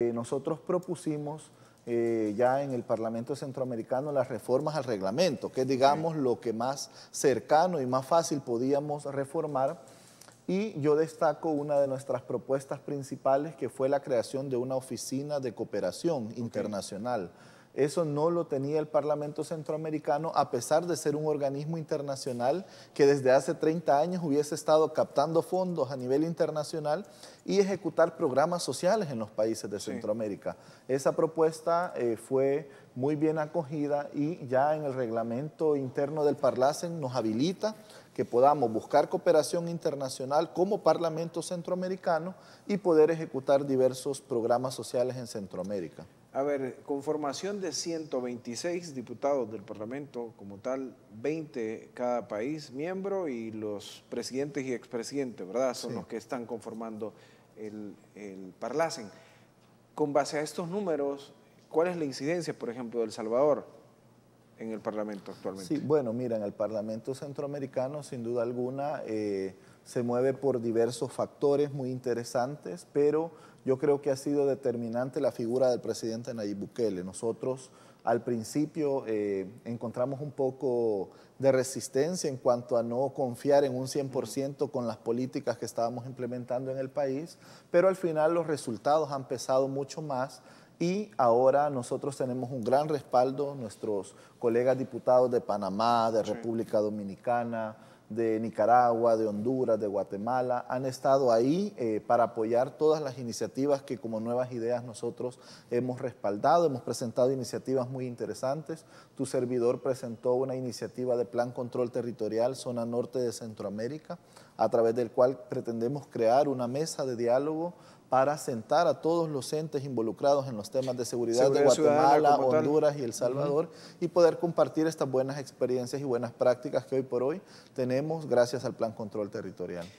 nosotros propusimos eh, ya en el Parlamento Centroamericano las reformas al reglamento, que es digamos lo que más cercano y más fácil podíamos reformar. Y yo destaco una de nuestras propuestas principales que fue la creación de una oficina de cooperación internacional eso no lo tenía el Parlamento Centroamericano, a pesar de ser un organismo internacional que desde hace 30 años hubiese estado captando fondos a nivel internacional y ejecutar programas sociales en los países de Centroamérica. Esa propuesta eh, fue muy bien acogida y ya en el reglamento interno del Parlacen nos habilita que podamos buscar cooperación internacional como Parlamento Centroamericano y poder ejecutar diversos programas sociales en Centroamérica. A ver, conformación de 126 diputados del Parlamento, como tal, 20 cada país miembro y los presidentes y expresidentes, ¿verdad? Son los que están conformando el, Parlacen. Con base a estos números, ¿cuál es la incidencia, por ejemplo, del Salvador en el Parlamento actualmente? Sí, bueno, mira, en el Parlamento Centroamericano, sin duda alguna, eh, se mueve por diversos factores muy interesantes, pero yo creo que ha sido determinante la figura del presidente Nayib Bukele. Nosotros al principio eh, encontramos un poco de resistencia en cuanto a no confiar en un 100% con las políticas que estábamos implementando en el país, pero al final los resultados han pesado mucho más y ahora nosotros tenemos un gran respaldo, nuestros colegas diputados de Panamá, de República Dominicana, de Nicaragua, de Honduras, de Guatemala, han estado ahí eh, para apoyar todas las iniciativas que como Nuevas Ideas nosotros hemos respaldado, hemos presentado iniciativas muy interesantes. Tu servidor presentó una iniciativa de Plan Control Territorial Zona Norte de Centroamérica, a través del cual pretendemos crear una mesa de diálogo para sentar a todos los entes involucrados en los temas de seguridad, de Guatemala, Honduras y El Salvador y poder compartir estas buenas experiencias y buenas prácticas que hoy por hoy tenemos gracias al Plan Control Territorial.